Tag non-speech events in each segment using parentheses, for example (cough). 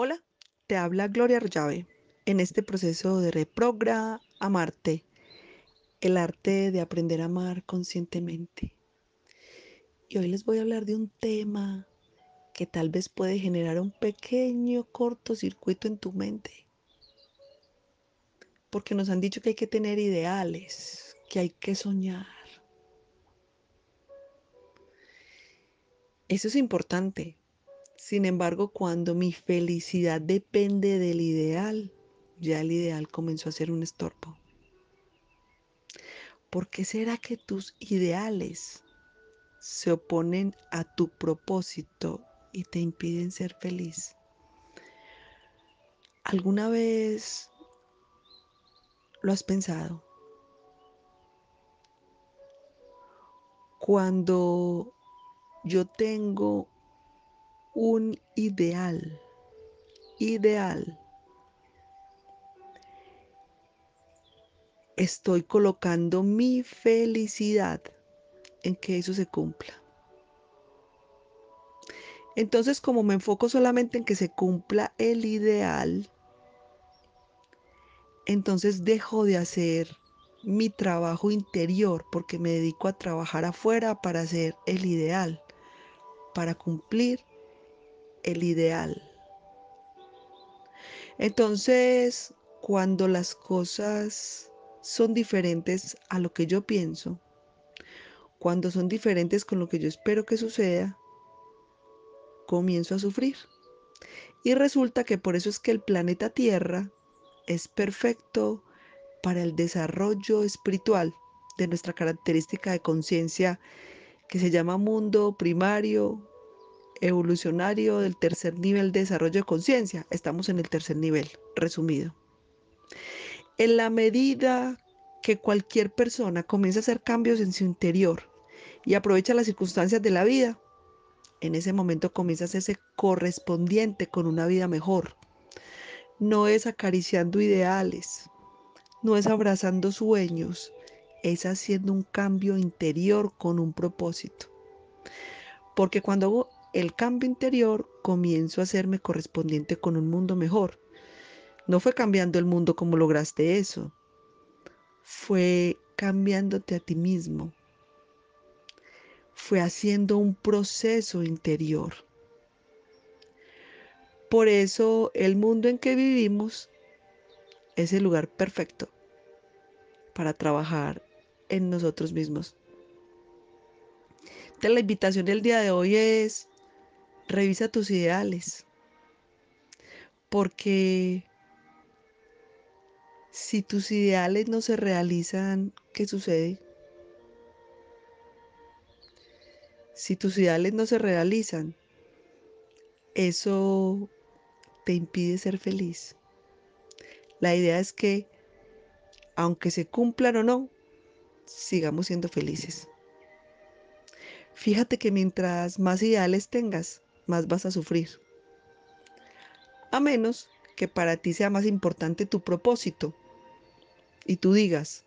Hola, te habla Gloria llave en este proceso de reprogra amarte, el arte de aprender a amar conscientemente. Y hoy les voy a hablar de un tema que tal vez puede generar un pequeño cortocircuito en tu mente. Porque nos han dicho que hay que tener ideales, que hay que soñar. Eso es importante, sin embargo, cuando mi felicidad depende del ideal, ya el ideal comenzó a ser un estorbo. ¿Por qué será que tus ideales se oponen a tu propósito y te impiden ser feliz? ¿Alguna vez lo has pensado? Cuando yo tengo un ideal, ideal. Estoy colocando mi felicidad en que eso se cumpla. Entonces, como me enfoco solamente en que se cumpla el ideal, entonces dejo de hacer mi trabajo interior porque me dedico a trabajar afuera para hacer el ideal, para cumplir el ideal. Entonces, cuando las cosas son diferentes a lo que yo pienso, cuando son diferentes con lo que yo espero que suceda, comienzo a sufrir. Y resulta que por eso es que el planeta Tierra es perfecto para el desarrollo espiritual de nuestra característica de conciencia que se llama mundo primario, evolucionario del tercer nivel de desarrollo de conciencia, estamos en el tercer nivel, resumido. En la medida que cualquier persona comienza a hacer cambios en su interior y aprovecha las circunstancias de la vida, en ese momento comienza a hacerse correspondiente con una vida mejor. No es acariciando ideales, no es abrazando sueños, es haciendo un cambio interior con un propósito. Porque cuando el cambio interior, comienzo a hacerme correspondiente con un mundo mejor. No fue cambiando el mundo como lograste eso, fue cambiándote a ti mismo, fue haciendo un proceso interior. Por eso el mundo en que vivimos es el lugar perfecto para trabajar en nosotros mismos. Entonces la invitación del día de hoy es Revisa tus ideales. Porque si tus ideales no se realizan, ¿qué sucede? Si tus ideales no se realizan, eso te impide ser feliz. La idea es que, aunque se cumplan o no, sigamos siendo felices. Fíjate que mientras más ideales tengas, más vas a sufrir. A menos que para ti sea más importante tu propósito y tú digas,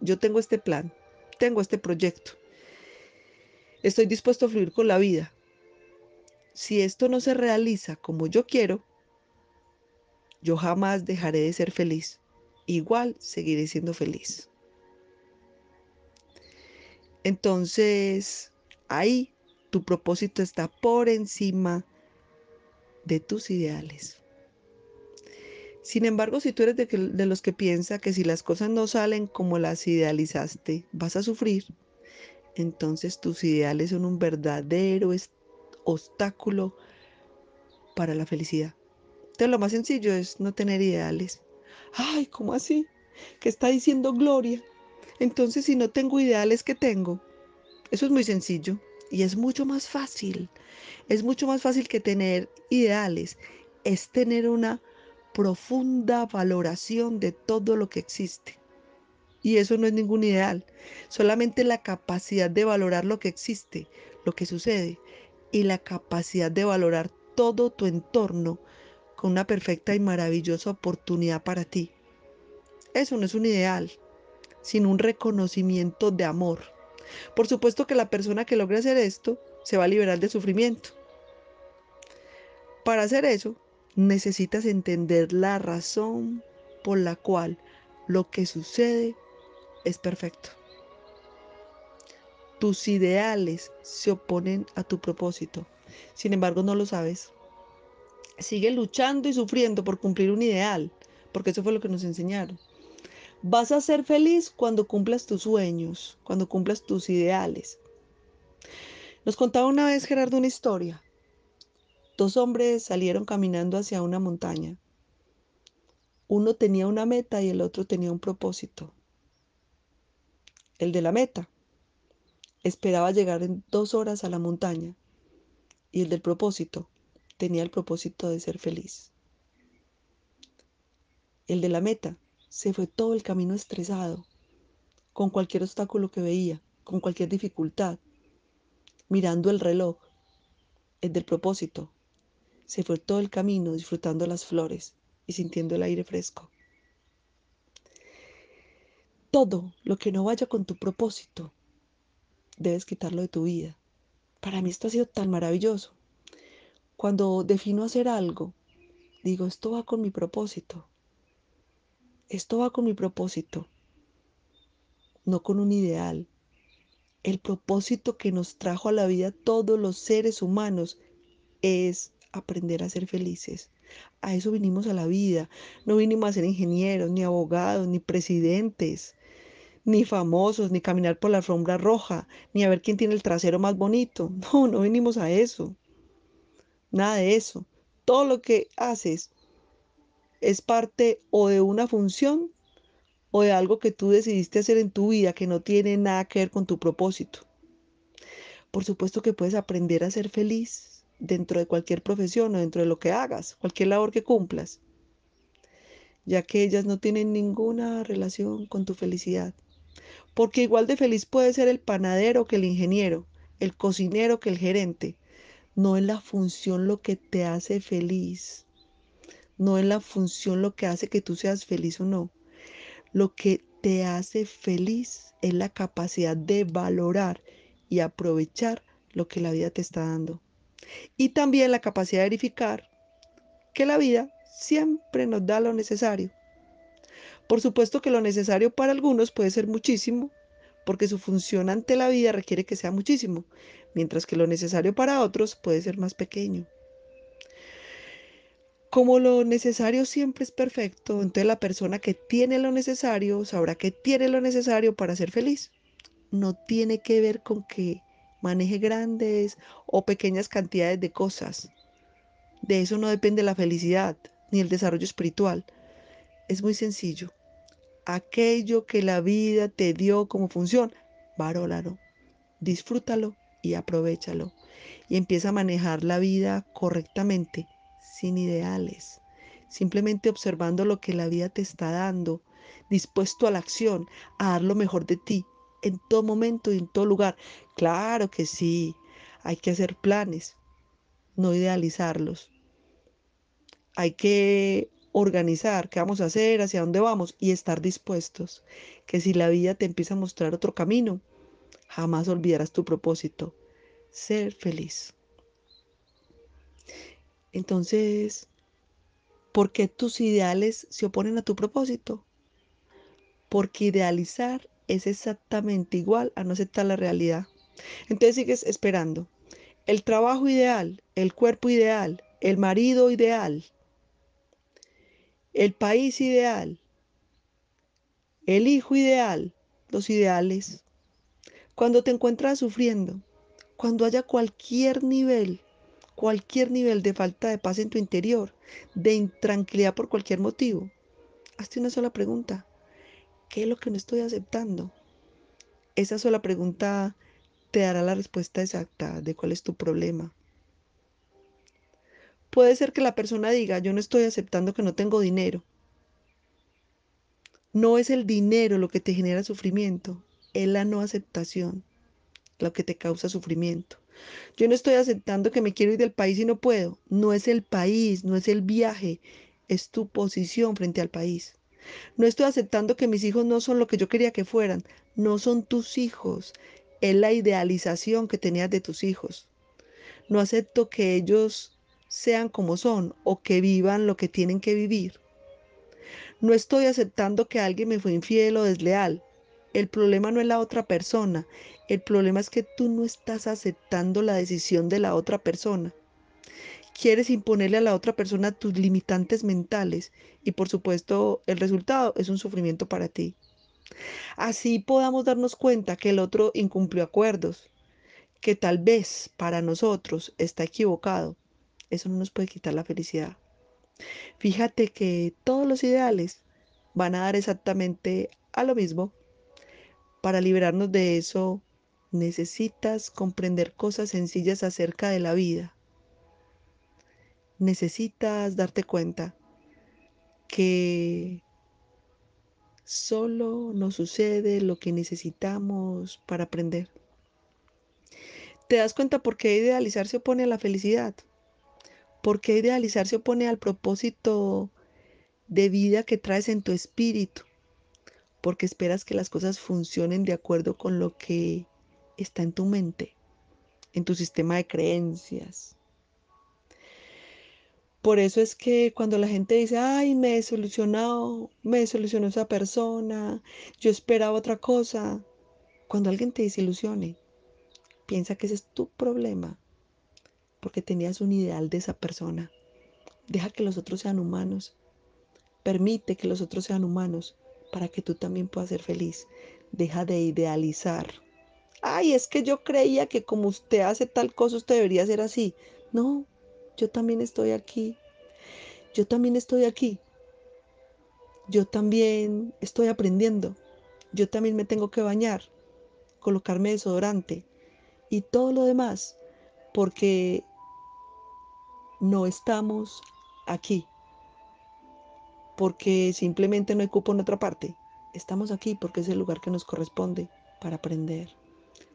yo tengo este plan, tengo este proyecto, estoy dispuesto a fluir con la vida. Si esto no se realiza como yo quiero, yo jamás dejaré de ser feliz. Igual seguiré siendo feliz. Entonces, ahí tu propósito está por encima de tus ideales. Sin embargo, si tú eres de, los que piensa que si las cosas no salen como las idealizaste, vas a sufrir, entonces tus ideales son un verdadero obstáculo para la felicidad. Entonces lo más sencillo es no tener ideales. Ay, ¿cómo así? ¿Qué está diciendo Gloria? Entonces si no tengo ideales, ¿qué tengo? Eso es muy sencillo y es mucho más fácil. Es mucho más fácil que tener ideales, es tener una profunda valoración de todo lo que existe. Y eso no es ningún ideal, solamente la capacidad de valorar lo que existe, lo que sucede, y la capacidad de valorar todo tu entorno con una perfecta y maravillosa oportunidad para ti. Eso no es un ideal, sino un reconocimiento de amor por supuesto que la persona que logre hacer esto se va a liberar del sufrimiento. Para hacer eso, necesitas entender la razón por la cual lo que sucede es perfecto. Tus ideales se oponen a tu propósito. Sin embargo, no lo sabes. Sigue luchando y sufriendo por cumplir un ideal, porque eso fue lo que nos enseñaron. Vas a ser feliz cuando cumplas tus sueños, cuando cumplas tus ideales. Nos contaba una vez Gerardo una historia. Dos hombres salieron caminando hacia una montaña. Uno tenía una meta y el otro tenía un propósito. El de la meta esperaba llegar en dos horas a la montaña y el del propósito tenía el propósito de ser feliz. El de la meta se fue todo el camino estresado, con cualquier obstáculo que veía, con cualquier dificultad, mirando el reloj, el del propósito. Se fue todo el camino disfrutando las flores y sintiendo el aire fresco. Todo lo que no vaya con tu propósito, debes quitarlo de tu vida. Para mí esto ha sido tan maravilloso. Cuando defino hacer algo, digo, esto va con mi propósito. Esto va con mi propósito, no con un ideal. El propósito que nos trajo a la vida todos los seres humanos es aprender a ser felices. A eso vinimos a la vida. No vinimos a ser ingenieros, ni abogados, ni presidentes, ni famosos, ni caminar por la alfombra roja, ni a ver quién tiene el trasero más bonito. (laughs) No, no vinimos a eso. Nada de eso. Todo lo que haces es parte o de una función o de algo que tú decidiste hacer en tu vida que no tiene nada que ver con tu propósito. Por supuesto que puedes aprender a ser feliz dentro de cualquier profesión o dentro de lo que hagas, cualquier labor que cumplas, ya que ellas no tienen ninguna relación con tu felicidad. Porque igual de feliz puede ser el panadero que el ingeniero, el cocinero que el gerente. No es la función lo que te hace feliz, no es la función lo que hace que tú seas feliz o no. Lo que te hace feliz es la capacidad de valorar y aprovechar lo que la vida te está dando. Y también la capacidad de verificar que la vida siempre nos da lo necesario. Por supuesto que lo necesario para algunos puede ser muchísimo, porque su función ante la vida requiere que sea muchísimo, mientras que lo necesario para otros puede ser más pequeño como lo necesario siempre es perfecto, entonces la persona que tiene lo necesario sabrá que tiene lo necesario para ser feliz. No tiene que ver con que maneje grandes o pequeñas cantidades de cosas. De eso no depende la felicidad ni el desarrollo espiritual. Es muy sencillo. Aquello que la vida te dio como función, varólalo, disfrútalo y aprovechalo. Y empieza a manejar la vida correctamente sin ideales, simplemente observando lo que la vida te está dando, dispuesto a la acción, a dar lo mejor de ti, en todo momento y en todo lugar. Claro que sí, hay que hacer planes, no idealizarlos. Hay que organizar qué vamos a hacer, hacia dónde vamos y estar dispuestos. Que si la vida te empieza a mostrar otro camino, jamás olvidarás tu propósito, ser feliz. Entonces, ¿por qué tus ideales se oponen a tu propósito? Porque idealizar es exactamente igual a no aceptar la realidad. Entonces sigues esperando. El trabajo ideal, el cuerpo ideal, el marido ideal, el país ideal, el hijo ideal, los ideales. Cuando te encuentras sufriendo, cuando haya cualquier nivel cualquier nivel de falta de paz en tu interior, de intranquilidad por cualquier motivo, hazte una sola pregunta. ¿Qué es lo que no estoy aceptando? Esa sola pregunta te dará la respuesta exacta de cuál es tu problema. Puede ser que la persona diga, yo no estoy aceptando que no tengo dinero. No es el dinero lo que te genera sufrimiento, es la no aceptación lo que te causa sufrimiento. Yo no estoy aceptando que me quiero ir del país y no puedo. No es el país, no es el viaje, es tu posición frente al país. No estoy aceptando que mis hijos no son lo que yo quería que fueran. No son tus hijos, es la idealización que tenías de tus hijos. No acepto que ellos sean como son o que vivan lo que tienen que vivir. No estoy aceptando que alguien me fue infiel o desleal. El problema no es la otra persona, el problema es que tú no estás aceptando la decisión de la otra persona. Quieres imponerle a la otra persona tus limitantes mentales y por supuesto el resultado es un sufrimiento para ti. Así podamos darnos cuenta que el otro incumplió acuerdos, que tal vez para nosotros está equivocado. Eso no nos puede quitar la felicidad. Fíjate que todos los ideales van a dar exactamente a lo mismo. Para liberarnos de eso, Necesitas comprender cosas sencillas acerca de la vida. Necesitas darte cuenta que solo nos sucede lo que necesitamos para aprender. Te das cuenta por qué idealizar se opone a la felicidad, por qué idealizar se opone al propósito de vida que traes en tu espíritu, porque esperas que las cosas funcionen de acuerdo con lo que está en tu mente, en tu sistema de creencias. Por eso es que cuando la gente dice, ay, me he solucionado, me solucionó esa persona, yo esperaba otra cosa, cuando alguien te desilusione, piensa que ese es tu problema, porque tenías un ideal de esa persona. Deja que los otros sean humanos. Permite que los otros sean humanos para que tú también puedas ser feliz. Deja de idealizar ay, es que yo creía que como usted hace tal cosa, usted debería ser así. No, yo también estoy aquí. Yo también estoy aquí. Yo también estoy aprendiendo. Yo también me tengo que bañar, colocarme desodorante y todo lo demás, porque no estamos aquí. Porque simplemente no hay cupo en otra parte. Estamos aquí porque es el lugar que nos corresponde para aprender.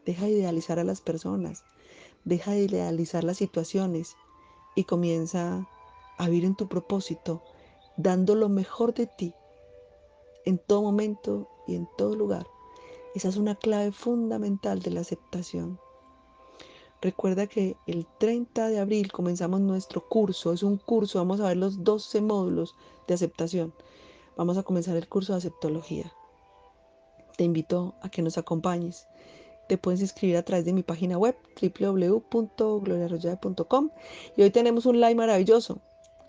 Deja de idealizar a las personas, deja de idealizar las situaciones y comienza a vivir en tu propósito, dando lo mejor de ti en todo momento y en todo lugar. Esa es una clave fundamental de la aceptación. Recuerda que el 30 de abril comenzamos nuestro curso. Es un curso, vamos a ver los 12 módulos de aceptación. Vamos a comenzar el curso de aceptología. Te invito a que nos acompañes te puedes inscribir a través de mi página web www.gloriarroyave.com y hoy tenemos un live maravilloso.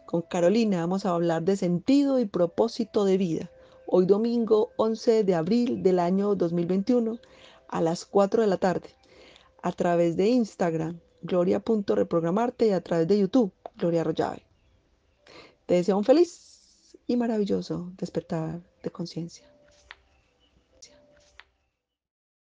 Con Carolina vamos a hablar de sentido y propósito de vida. Hoy domingo 11 de abril del año 2021 a las 4 de la tarde a través de Instagram gloria.reprogramarte y a través de YouTube Gloria Te deseo un feliz y maravilloso despertar de conciencia.